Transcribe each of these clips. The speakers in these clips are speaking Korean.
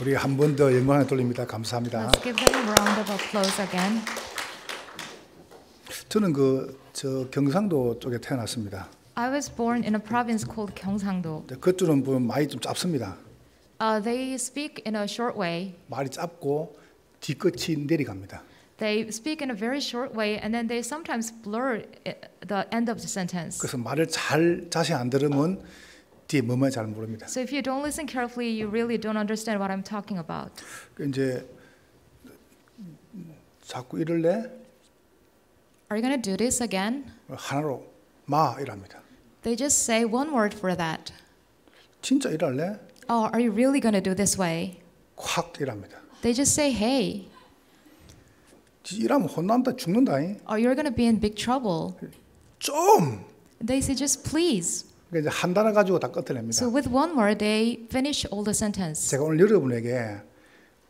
우리 한 번더 영광을 돌립니다. 감사합니다. Let's give them a round of applause again. 저는 그 저 경상도 쪽에 태어났습니다. I was born in a province called 경상도. 그쪽은 보면 많이 좀 짧습니다. Uh, they speak in a short way. 말이 짧고 뒤끝이 내려갑니다. They speak in a very short way and then they sometimes blur the end of the sentence. 그래서 말을 잘 자세히 안 들으면 어. 뒤에 뭐만 잘 모릅니다. So if you don't listen carefully, you really don't understand what I'm talking about. 이제 자꾸 이럴래? Are you gonna do this again? 하나로 마 이랍니다. They just say one word for that. 진짜 이럴래? Oh, are you really gonna do this way? 확 이랍니다. They just say hey. 이러면 혼난다 죽는다. Oh, you're gonna be in big trouble. 좀. They say just please. 그러니까 한 단어 가지고 다 끝을냅니다. So with one word they finish all the sentence. 제가 오늘 여러분에게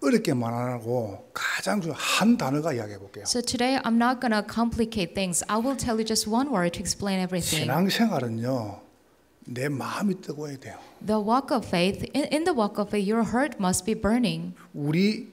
어렵게 말하고 가장 중요한 단어가 이야기해 볼게요. So today I'm not going to complicate things. I will tell you just one word to explain everything. 신앙생활은요. 내 마음이 뜨거워야 돼요. The walk of faith in, in the walk of faith your heart must be burning. 우리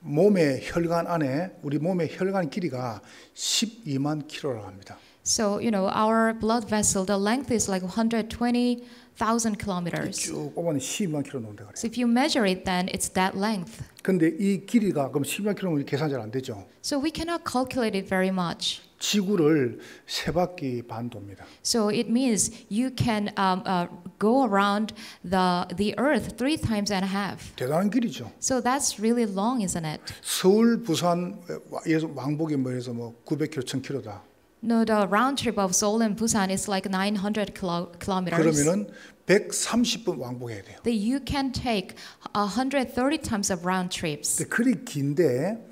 몸의 혈관 안에 우리 몸의 혈관 길이가 12만 킬로라고 합니다. So, you know, our blood vessel, the length is like 120,000 kilometers. So if you measure it, then it's that length. 근데 이 길이가 그럼 12만 킬로면 계산 잘 되죠. So we cannot calculate it very much. 지구를 세 바퀴 반 돕니다. So it means you can um, uh, go around the the Earth three times and a half. 대단한 길이죠. So that's really long, isn't it? 서울 부산 왕복이 뭐 해서 뭐 900km, 1000km다. No, the round trip of Seoul and Busan is like 900 kilometers. 그러면은 130분 왕복해야 돼요. That you can take 130 times of round trips. 근데 그리 긴데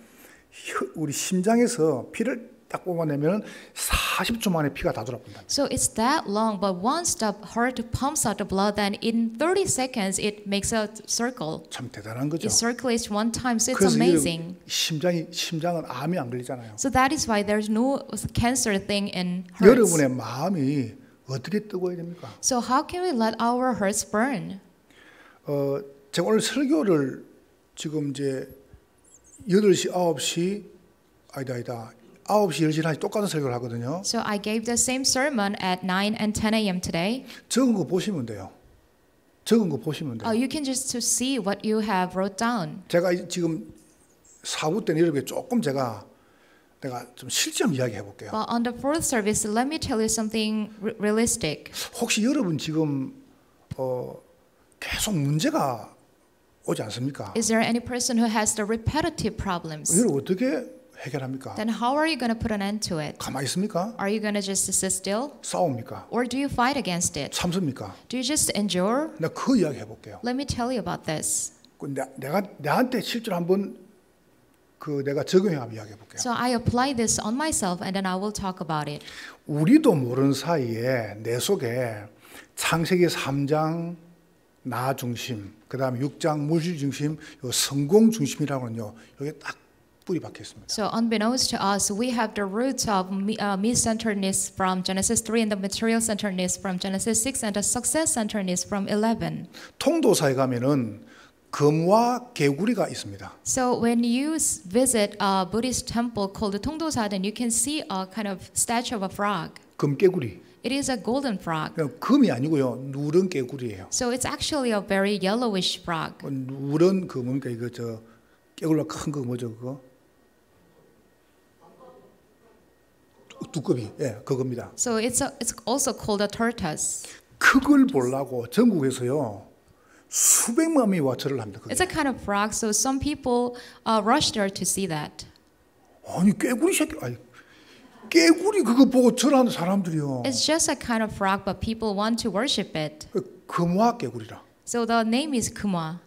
우리 심장에서 피를 딱 뽑아내면은 40초 만에 피가 다 돌아본다. So it's that long, but once the heart pumps out the blood, then in 30 seconds it makes a circle. 참 대단한 거죠. It circulates one time, so it's amazing. 심장이 심장은 암이 안 걸리잖아요. So that is why there's no cancer thing in hearts. 여러분의 마음이 어떻게 뜨거워야 됩니까? So how can we let our hearts burn? 어, 제가 오늘 설교를 지금 이제 8시, 9시 아니다 아니다 9시 10시까지 똑같은 설교를 하거든요. So I gave the same sermon at 9 and 10 a.m. today. 적은 거 보시면 돼요. 적은 거 보시면 돼요. Uh, you can just to see what you have wrote down. 제가 지금 사부 때는 여러분 조금 제가 내가 좀 실점 이야기해 볼게요. But on the fourth service, let me tell you something realistic. 혹시 여러분 지금 어, 계속 문제가 오지 않습니까? Is there any person who has the repetitive problems? 여러분 어떻게 해결합니까? Then how are you going to put an end to it? 가만히 있습니까? Are you going to just sit still? 싸웁니까? Or do you fight against it? 참습니까? Do you just endure? 나그 이야기 해볼게요. Let me tell you about this. 내, 내가 나한테 실제로 한번 그 내가 적용해 한번 이야기해 볼게요. So I apply this on myself and then I will talk about it. 우리도 모르는 사이에 내 속에 창세기 3장 나 중심, 그다음에 6장 물질 중심, 요 성공 중심이라고는요. 여기 딱 뿌리 박혀 습니다 So unbeknownst to us, we have the roots of me-centeredness from Genesis 3 and the material-centeredness from Genesis 6 and the success-centeredness from 11. 통도사에 가면은 금와 개구리가 있습니다. So when you visit a Buddhist temple called Tongdosa, then you can see a kind of statue of a frog. 금개구리. It is a golden frog. 금이 아니고요, 누런 개구리예요. So it's actually a very yellowish frog. 누런 금은 그저 개구리가 큰거 뭐죠 그거? 두꺼비. 예, 그겁니다. So it's a, it's also called a tortoise. 그걸 보려고 전국에서요. 수백만 명이 와처를 합니다. 그게. It's a kind of frog, so some people uh, rush there to see that. 아니 깨구리 새끼, 아니 깨구리 그거 보고 절하는 사람들이요. It's just a kind of frog, but people want to worship it. 금화 깨구리라. So the name is Kuma.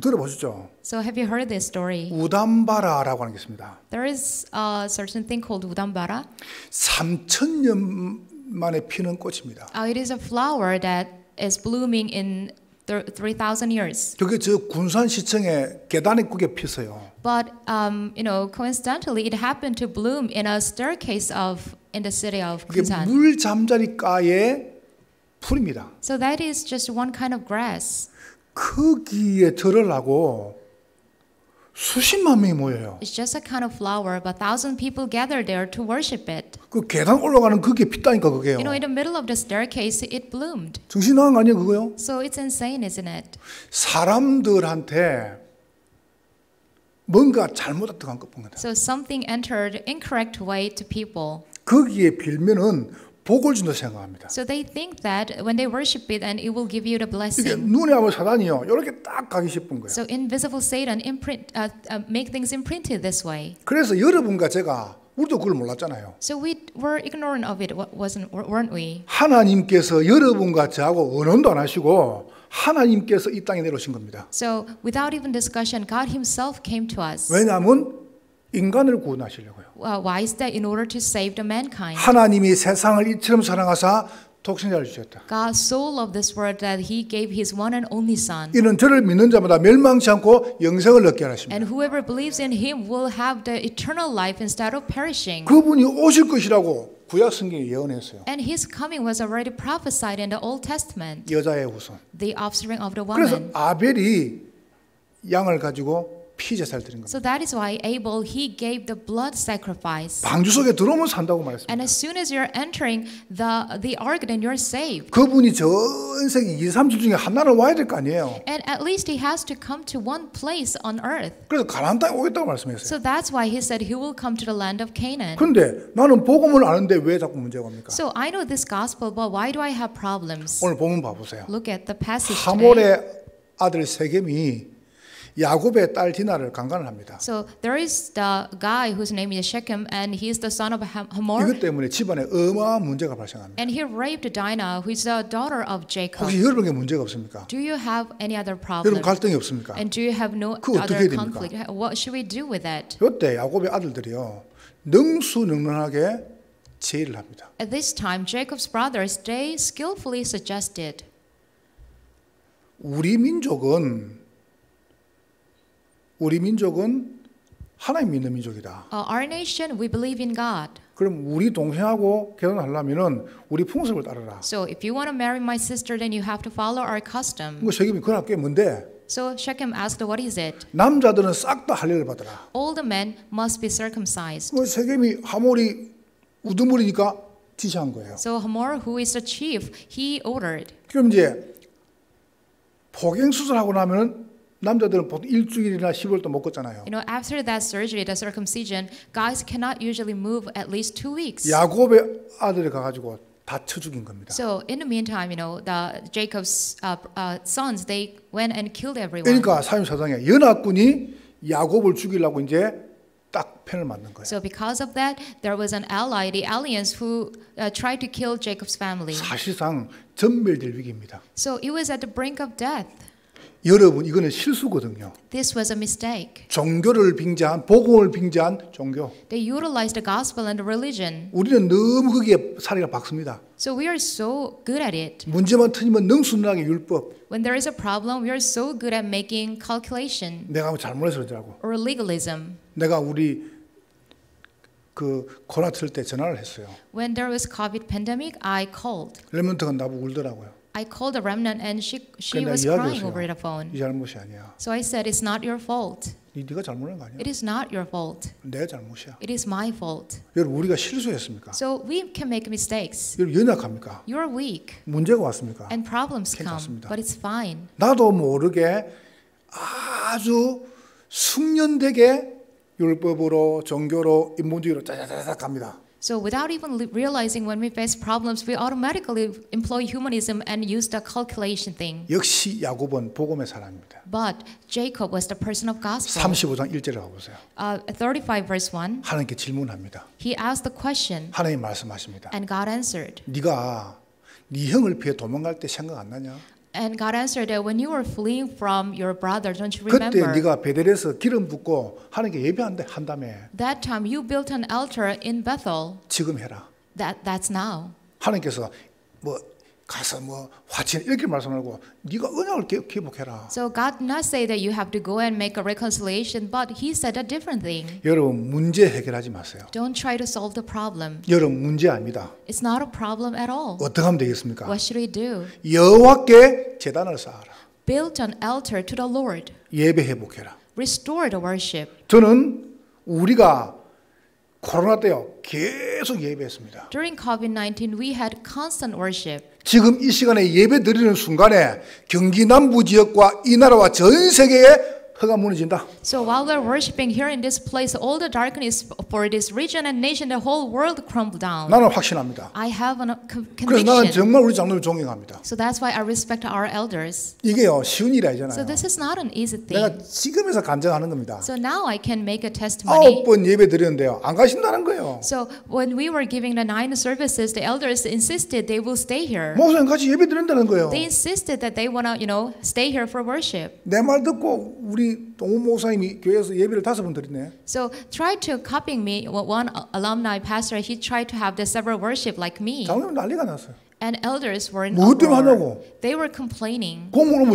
들어보셨죠? So have you heard this story? 우담바라라고 하는 게 있습니다. There is a certain thing called 우담바라. 3천 년 만에 피는 꽃입니다. Uh, it is a flower that is blooming in 3,000 years. 그게 저 군산 시청의 계단 입구에 피서요. But um, you know, coincidentally, it happened to bloom in a staircase of in the city of Gunsan. 물 잠자리가의 풀입니다. So that is just one kind of grass. 크기에 절을 하고 수십만 명이 모여요. It's just a kind of flower, but thousand people gather there to worship it. 그 계단 올라가는 그게 빛다니까 그게요. You know, in the middle of the staircase, it bloomed. 정신 나간 거 아니야 그거요? So it's insane, isn't it? 사람들한테 뭔가 잘못 들어간 것본 거다. So something entered incorrect way to people. 거기에 빌면은 복을 준다 생각합니다. So they think that when they worship it and it will give you the blessing. 이게 눈에 한번 사단이요. 이렇게 딱 가기 싶은 거예요. So invisible Satan imprint uh, uh, make things imprinted this way. 그래서 여러분과 제가 우리도 그걸 몰랐잖아요. So we were ignorant of it, wasn't weren't we? 하나님께서 여러분과 저하고 언언도 안 하시고 하나님께서 이 땅에 내려오신 겁니다. So without even discussion, God Himself came to us. 왜냐하면 인간을 구원하시려고요. Uh, Why is that in order to save the mankind. 하나님이 세상을 이처럼 사랑하사 독생자를 주셨다. God so loved this world that he gave his one and only son. 이는 저를 믿는 자마다 멸망치 않고 영생을 얻게 하십니다. And whoever believes in him will have the eternal life instead of perishing. 그분이 오실 것이라고 구약 예언했어요. And his coming was already prophesied in the Old Testament. 여자의 후손. The offspring of the woman. 그래서 아벨이 양을 가지고 피 제사를 드린 겁니다. So that is why Abel he gave the blood sacrifice. 방주 속에 들어오면 산다고 말했습니다. And as soon as you're entering the the ark then you're saved. 그분이 전 2, 3주 중에 와야 아니에요. And at least he has to come to one place on earth. 그래서 가나안 땅에 오겠다고 말씀했어요. So that's why he said he will come to the land of Canaan. 근데 나는 복음을 아는데 왜 자꾸 문제가 옵니까? So I know this gospel but why do I have problems? 오늘 보면 봐 보세요. Look at the passage today. 아들 세겜이 야곱의 딸 디나를 강간을 합니다. So there is the guy whose name is Shechem and he is the son of Hamor. 이것 때문에 집안에 어마어마한 문제가 발생합니다. And he raped Dinah who is the daughter of Jacob. 혹시 여러분에게 문제가 없습니까? Do you have any other problem? 여러분 갈등이 없습니까? And do you have no other conflict? 됩니까? What should we do with that? 이때 야곱의 아들들이요 능수능란하게 제의를 합니다. At this time Jacob's brothers they skillfully suggested. 우리 민족은 우리 민족은 하나님 믿는 민족이다. Uh, our nation, we believe in God. 그럼 우리 동생하고 결혼하려면은 우리 풍습을 따르라. So if you want to marry my sister, then you have to follow our custom. 뭐 세겜이 그런 게 뭔데? So Shechem asked, "What is it?" 남자들은 싹 다 할례를 받으라. All the men must be circumcised. 뭐 세겜이 하몰이 우두머리니까 지시한 거예요. So Hamor, who is the chief, he ordered. 그럼 이제 포갱 수술하고 나면은 남자들은 보통 일주일이나 10월도 못 걷잖아요. You know, after that surgery, the circumcision, guys cannot usually move at least two weeks. 야곱의 아들을 가지고 다쳐 죽인 겁니다. So in the meantime, you know, the Jacob's uh, uh, sons they went and killed everyone. 그러니까 사무사상에 연합군이 야곱을 죽이려고 이제 딱 편을 만든 거예요. So because of that, there was an ally, the alliance, who uh, tried to kill Jacob's family. 사실상 전멸될 위기입니다. So it was at the brink of death. 여러분 이거는 실수거든요. This was a mistake. 종교를 빙자한 복음을 빙자한 종교. They utilized the gospel and the religion. 우리는 너무 거기에 사리가 박습니다. So we are so good at it. 문제만 틀리면 능수능하게 율법. When there is a problem, we are so good at making calculation. 내가 잘못해서 그러더라고. Or legalism. 내가 우리 그 코로나 틀 때 전화를 했어요. When there was COVID pandemic, I called. 렘넌트가 나보고 울더라고요. I called the remnant and she she was crying over the phone. 네 잘못이 아니야. So I said it's not your fault. 네가 잘못한 거 아니야. It is not your fault. 내 잘못이야. It is my fault. 여러분 우리가 실수했습니까? So we can make mistakes. 여러분 연약합니까? You are weak. 문제가 왔습니까? And problems come. But it's fine. 나도 모르게 아주 숙련되게 율법으로 종교로 인문주의로 짜자자자 갑니다. So without even realizing when we face problems, we automatically employ humanism and use the calculation thing. 역시 복음의 사람입니다. But Jacob was the person of gospel. 35장 1절을 보세요. Uh, 35 verse 1. 하나님께 질문합니다. He asked the question. 하나님 말씀하십니다. And God answered. 네가 네 형을 피해 도망갈 때 생각 안 나냐? And God answered that when you were fleeing from your brother, don't you 그때 remember? 네가 베델에서 기름 붓고 하나님께 예배한다 한다며 That time you built an altar in Bethel. 지금 해라. That that's now. 하나님께서 뭐 가서 뭐 화친 이렇게 말씀하고 네가 언약을 기복해라. So God did not say that you have to go and make a reconciliation, but He said a different thing. 여러분 문제 해결하지 마세요. Don't try to solve the problem. 여러분 문제 아닙니다. It's not a problem at all. 어떻게 하면 되겠습니까? What should we do? 여호와께 제단을 쌓아라. Build an altar to the Lord. 예배 회복해라. Restore the worship. 저는 우리가 코로나 때요 계속 예배했습니다. During COVID-19, we had constant worship. 지금 이 시간에 예배 드리는 순간에 경기 남부 지역과 이 나라와 전 세계에 무너진다. So while we're worshiping here in this place, all the darkness for this region and nation, the whole world crumbled down. 나는 확신합니다. I have a conviction. 그래서 나는 정말 우리 장로님 존경합니다. So that's why I respect our elders. 이게요 쉬운 아니잖아요. So this is not an easy thing. 내가 지금에서 겁니다. So now I can make a testimony. 아홉 번 예배 드렸는데요, 안 가신다는 거예요. So when we were giving the nine services, the elders insisted they will stay here. 목사님 같이 예배 드린다는 거예요. They insisted that they wanna, you know, stay here for worship. 듣고 우리 교회에서 예배를 다섯 번 So try to copying me. One alumni pastor, he tried to have the several worship like me. 장로님 난리가 났어요. And elders were in 뭐 때문에 하냐고? They were complaining. 공무원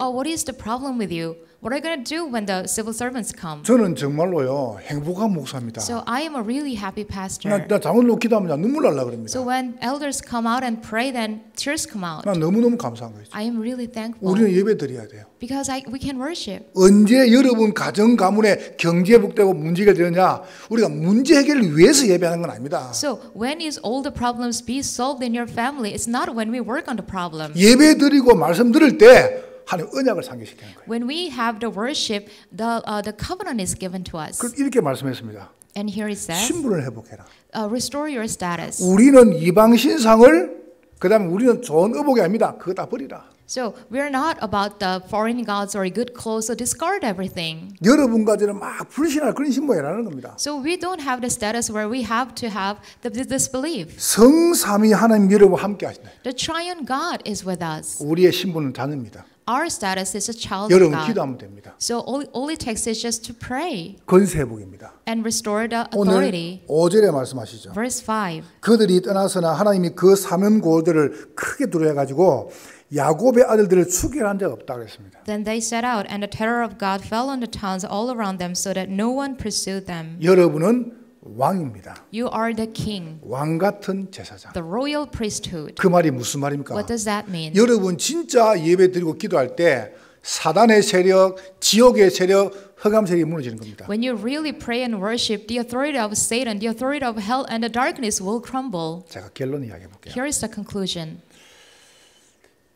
Oh, what is the problem with you? What are you going to do when the civil servants come? 저는 정말로요 행복한 목사입니다. So I am a really happy pastor. 나장로 기도하면 눈물 날라 그럽니다. So when elders come out and pray, then tears come out. 나 너무 너무 감사한 거죠. I am really thankful. 우리는 예배 드려야 돼요. Because I, we can worship. 언제 여러분 가정 가문에 경제 복되고 문제 해되느냐 우리가 문제 해결을 위해서 예배하는 건 아닙니다. So when is all the problems be solved in your family? It's not when we work on the problem. 예배 드리고 말씀 들을 때. 하나님 언약을 상기시키는 거예요. When we have the worship, the uh, the covenant is given to us. 그럼 이렇게 말씀했습니다. And here it says, 신분을 회복해라. Uh, restore your status. 우리는 이방 신상을 그다음에 우리는 좋은 의복이 아닙니다. 그거 다 버리라. So we are not about the foreign gods or good clothes, so discard everything. 여러분 가지는 막 불신할 그런 신분이라는 겁니다. So we don't have the status where we have to have the, this belief. 성삼위 하나님 여러분 함께 하신다. The triune God is with us. 우리의 신분은 자녀입니다. Our status is a child of 여러분 God. 기도하면 됩니다. So all, all it takes is just to pray 건세 회복입니다. and restore the 오늘 authority. 5절에 말씀하시죠. Verse 5. 그들이 떠나서나 하나님이 그 사면 고을들을 크게 두려워 가지고 야곱의 아들들을 추격한 적 없다 그랬습니다. Then they set out, and the terror of God fell on the towns all around them, so that no one pursued them. 여러분은 왕입니다. You are the king. 왕 같은 제사장. The royal priesthood. 그 말이 무슨 말입니까? What does that mean? 여러분 진짜 예배 드리고 기도할 때 사단의 세력, 지옥의 세력, 흑암 세력이 무너지는 겁니다. When you really pray and worship, the authority of Satan, the authority of hell and the darkness will crumble. 제가 결론 이야기해 볼게요. Here is the conclusion.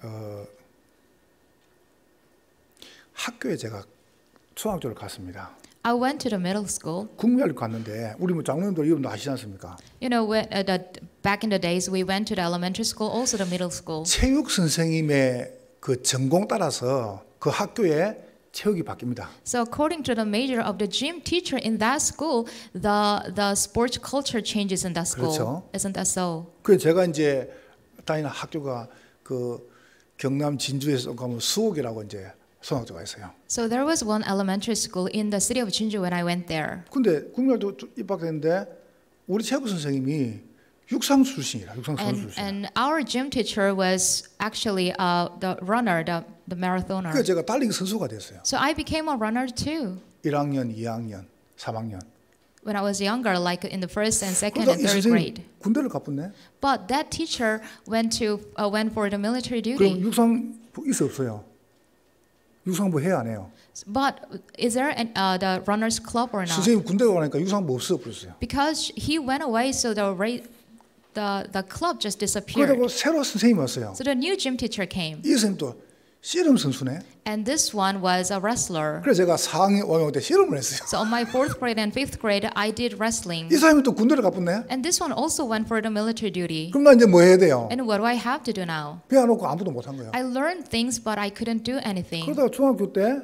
어, 학교에 제가 초등학교를 갔습니다. I went to the middle school. 국민학교 갔는데 우리 뭐 장로님들 여러분도 아시지 않습니까? You know, when, uh, that back in the days we went to the elementary school, also the middle school. 체육 선생님의 그 전공 따라서 그 학교에 체육이 바뀝니다. So according to the major of the gym teacher in that school, the the sports culture changes in that school. 그렇죠. Isn't that so? 그 제가 이제 다니는 학교가 그 경남 진주에서 가면 수옥이라고 이제 있어요. So there was one elementary school in the city of Jeonju when I went there. 근데 국민학교 입학했는데 우리 체육 선생님이 육상 출신이라 육상 선수 출신. And our gym teacher was actually uh, the runner, the the marathoner. 그 제가 달리기 선수가 됐어요. So I became a runner too. 1학년, 2학년, 3학년. when I was younger, like in the first and second and third grade. 군대를 But that teacher went to uh, went for the military duty. 그럼 육상 있어 없어요? 유상부 해야 안 해요. But is there an, uh, the runners club or not? 선생님 군대 가니까 유상부 없어 버렸어요. Because he went away, so the ra- the the club just disappeared. 그리고 새로 선생님 왔어요. So the new gym teacher came. 이 선생님도 씨름 선수네. And this one was a wrestler. 그래서 제가 4학년 5학년 때 씨름을 했어요. So on my fourth grade and fifth grade, I did wrestling. 이 사람이 또 군대를 갔었네. And this one also went for the military duty. 그럼 나 이제 뭐 해야 돼요? And what do I have to do now? 배워놓고 아무도 못한 I learned things, but I couldn't do anything. 그러다가 중학교 때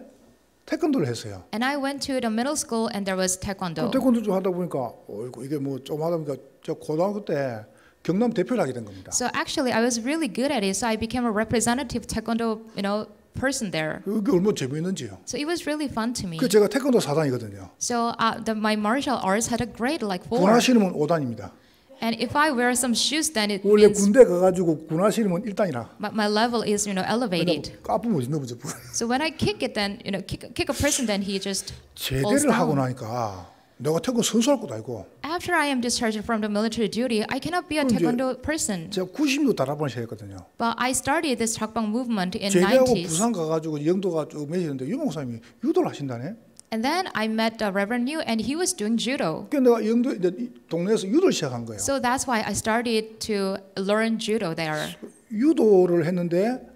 태권도를 했어요. And I went to the middle school, and there was taekwondo. 태권도 좀 하다 보니까 어이구 이게 뭐 하다 보니까 제가 고등학교 때 경남 대표를 하게 된 겁니다. So actually, I was really good at it. So I became a representative taekwondo, you know, person there. 그게 얼마나 재미있는지요. So it was really fun to me. 그 제가 태권도 사단이거든요. So uh, the, my martial arts had a grade like four. 군화신은 5단입니다. And if I wear some shoes, then it 원래 means 군대 가가지고 군화신은 1단이라. My, my level is, you know, elevated. 까부면 어디 넘어져. So when I kick it, then you know, kick, kick a person, then he just. 제대를 하고 나니까. 내가 태권 선수할 것도 아니고. After I am discharged from the military duty, I cannot be a taekwondo person. 제가 90도 다락방을 시작했거든요. But I started this 탁방 movement in 90s. 제대하고 부산 가가지고 영도 가쭉 매시는데 유목사님이 유도를 하신다네. And then I met the Reverend New, and he was doing judo. 내가 영도 동네에서 유도를 시작한 거예요. So that's why I started to learn judo there. 유도를 했는데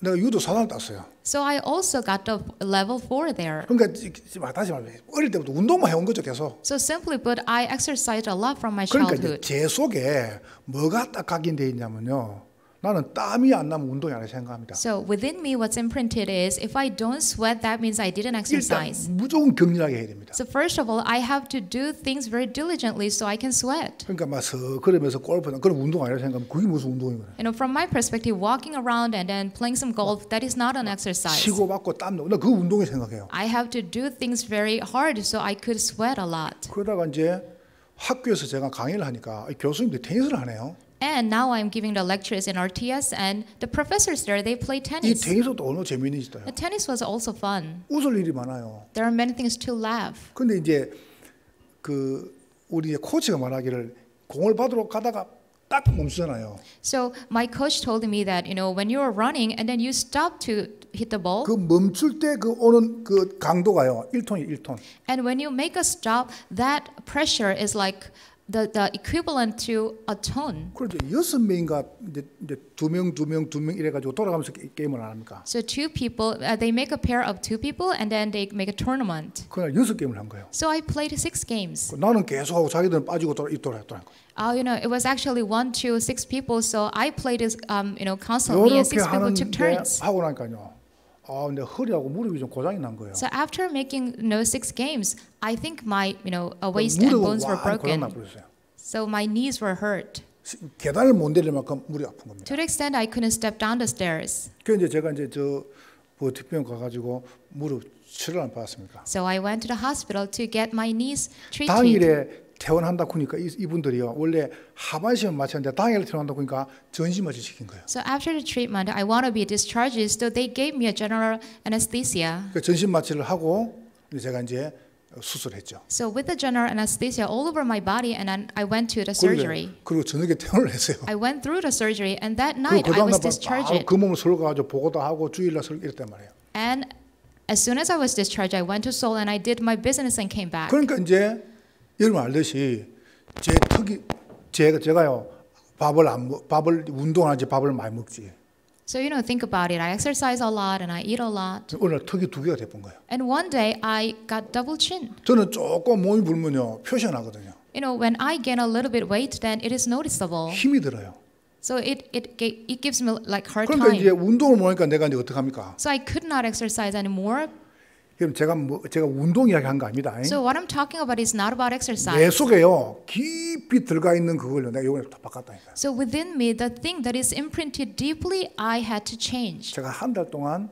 내가 유도 사단을 땄어요. So I also got the level 4 there. 그러니까 다시 말해 어릴 때부터 운동만 해 온 거죠 계속. So simply put, I exercised a lot from my childhood. 그러니까 제 속에 뭐가 딱 각인돼 있냐면요. 나는 땀이 안 나면 운동이 아니라 생각합니다. So within me what's imprinted is if I don't sweat that means I didn't exercise. 일단 무조건 격렬하게 해야 됩니다. So first of all I have to do things very diligently so I can sweat. 그러니까 막서 그러면서 골프는 그런 운동 아니라 생각하면 그게 무슨 운동이냐. You know from my perspective walking around and then playing some golf that is not an exercise. 치고 받고 땀 나고 나그 운동이 생각해요. I have to do things very hard so I could sweat a lot. 그러다가 이제 학교에서 제가 강의를 하니까 교수님들 테니스를 하네요. And now I'm giving the lectures in RTS, and the professors there they play tennis. The Tennis was also fun. There are many things to laugh. 그 So my coach told me that you know when you are running and then you stop to hit the ball. 그그그 강도가요. 1톤이 1톤. And when you make a stop, that pressure is like the, the equivalent to a ton. 그렇죠. 여섯 명인가 이제 두명두명두명 이래 가지고 돌아가면서 게임을 안 합니까? So two people uh, they make a pair of two people and then they make a tournament. 여섯 게임을 한 거예요. So I played six games. 나는 계속 하고 자기들은 빠지고 돌아 돌아 돌아. you know, it was actually one to six people, so I played, um, you know, constantly, and six people took turns. 하고 나니까요. 아, 근데 허리하고 무릎이 좀 고장이 난 거예요. So after making you know, six games, I think my you know a waist and bones were broken. So my knees were hurt. 계단을 못 내릴 만큼 무리 아픈 겁니다. To the extent I couldn't step down the stairs. 그 이제 제가 이제 저 보티병 가가지고 무릎 치료를 받았습니까? So I went to the hospital to get my knees treated. 당일에 퇴원한다 보니까 이분들이요 원래 하반 시험 마쳤는데 당일 퇴원한다 보니까 전심마취 시킨 거예요. So after the treatment, I want to be discharged, so they gave me a general anesthesia. 그 전심마취를 하고 제가 이제 수술했죠. So with the general anesthesia all over my body, and I went to the surgery. 그리고 저녁에 퇴원을 했어요. I went through the surgery, and that night I was discharged. 그 몸을 서울 가가지고 보고도 하고 주일날 서울 이랬단 말이에요. And as soon as I was discharged, I went to Seoul and I did my business and came back. 그러니까 이제 여러분 알듯이 제 턱이 제가 제가요 밥을 안 밥을 운동하지 밥을 많이 먹지. So you know, think about it. I exercise a lot and I eat a lot. 오늘 턱이 두 개가 돼본 거예요. And one day I got double chin. 저는 조금 몸이 불면요 표시나거든요. You know, when I gain a little bit weight, then it is noticeable. 힘이 들어요. So it it it gives me like hard time. 그러니까 이제 운동을 못하니까 내가 이제 어떻게 합니까? So I could not exercise anymore 그럼 제가 뭐, 제가 운동 이야기한 거 아닙니다. So what I'm talking about is not about exercise. 내 속에요 깊이 들어가 있는 그걸요 내가 요번에 다 바꿨다니까. So within me, the thing that is imprinted deeply, I had to change. 제가 한 달 동안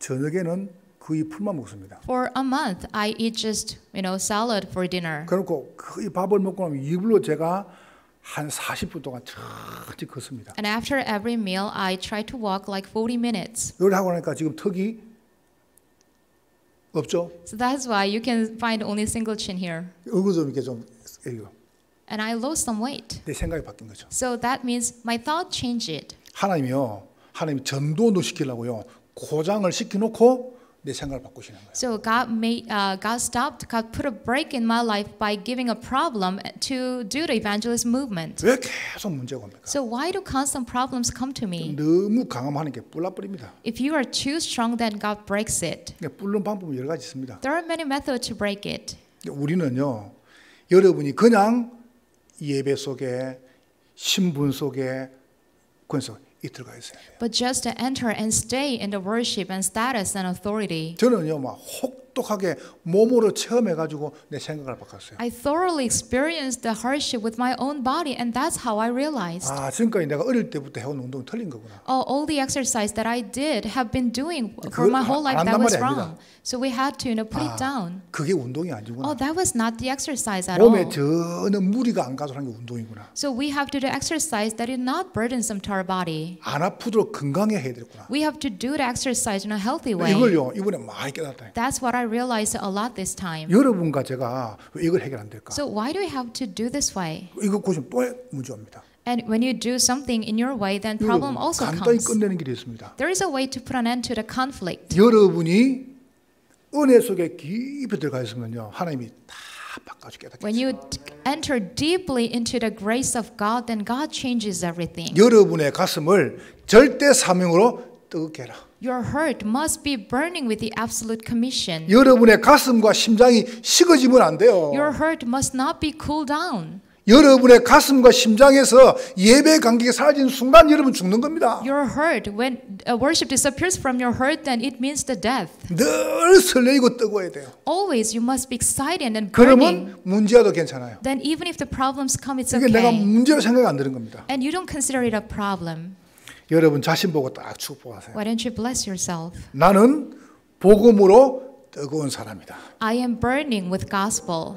저녁에는 거의 풀만 먹습니다. For a month, I eat just you know salad for dinner. 그렇고 거의 밥을 먹고 나면 입으로 제가 한 40분 동안 천천히 걷습니다. And after every meal, I try to walk like 40 minutes. 이걸 하고 나니까 지금 턱이 없죠? So that's why you can find only single chin here. 얼굴 좀 이렇게 좀 이거. And I lost some weight. 내 생각이 바뀐 거죠. So that means my thought changed. 하나님이요, 하나님 전도도 시키려고요 고장을 시켜놓고 내 생각을 바꾸시는 거예요. So God made uh, God stopped God put a break in my life by giving a problem to do the evangelist movement. 왜 계속 문제가 옵니까? So why do constant problems come to me? 너무 강함하는 게 뿔나뿌립니다. If you are too strong, then God breaks it. 뿔는 방법은 여러 가지 있습니다. There are many methods to break it. 우리는요, 여러분이 그냥 예배 속에 신분 속에 권속 But just to enter and stay in the worship and status and authority. 저는요 똑똑하게 몸으로 체험해 가지고 내 생각을 바꿨어요. I thoroughly experienced the hardship with my own body and that's how I realized. 아, 지금까지 내가 어릴 때부터 해온 운동은 틀린 거구나. Oh, all the exercise that I did have been doing for my whole life that was wrong. So we had to you know, put 아, it down. 그게 운동이 아니구나. Oh, that was not the exercise at all. 몸에 전혀 무리가 안 가서 하는 게 운동이구나. So we have to do exercise that is not burdensome to our body. 안 아프도록 건강해 해야 되겠구나. We have to do the exercise in a healthy way. 이걸요 이번에 많이 깨달았다. That's what I I realized a lot this time. 여러분과 제가 왜 이걸 해결 안 될까? So why do we have to do this way? 이거 고심 또 문제입니다. And when you do something in your way, then problem also comes. 간단히 끝내는 길이 There is a way to put an end to the conflict. 여러분이 은혜 속에 깊이 들어가 있으면요, 하나님이 다 바꿔주 깨닫겠죠. When you enter deeply into the grace of God, then God changes everything. 여러분의 가슴을 절대 사명으로 뜨겁게라. Your heart must be burning with the absolute commission. 여러분의 가슴과 심장이 식어지면 안 돼요. Your heart must not be cooled down. 여러분의 가슴과 심장에서 예배 감격이 사라진 순간 여러분 죽는 겁니다. Your heart when worship disappears from your heart then it means the death. 늘 설레이고 뜨거워야 돼요. Always you must be excited and burning. 그러면 문제라도 괜찮아요. Then even if the problems come it's okay. 이게 내가 문제로 생각 안 드는 겁니다. And you don't consider it a problem. 여러분 자신 보고 딱 축복하세요. Why don't you bless yourself? 나는 복음으로 뜨거운 사람이다. I am burning with gospel.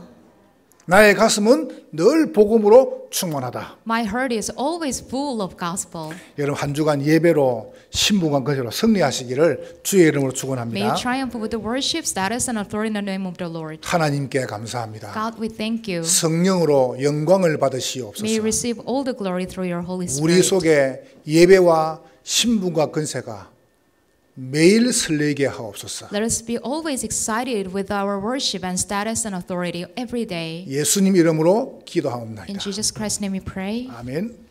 나의 가슴은 늘 복음으로 충만하다. My heart is always full of gospel. 여러분 한 주간 예배로 신부간 거절로 승리하시기를 주의 이름으로 축원합니다. May triumph with the worship status and authority in the name of the Lord. 하나님께 감사합니다. God, we thank you. 성령으로 영광을 받으시옵소서. May receive all the glory through your Holy Spirit. 우리 속에 예배와 신부가 근세가 매일 설레게 하옵소서. Let us be always excited with our worship and status and authority every day. 예수님 이름으로 기도하옵나이다. In Jesus Christ's name we pray. 아멘.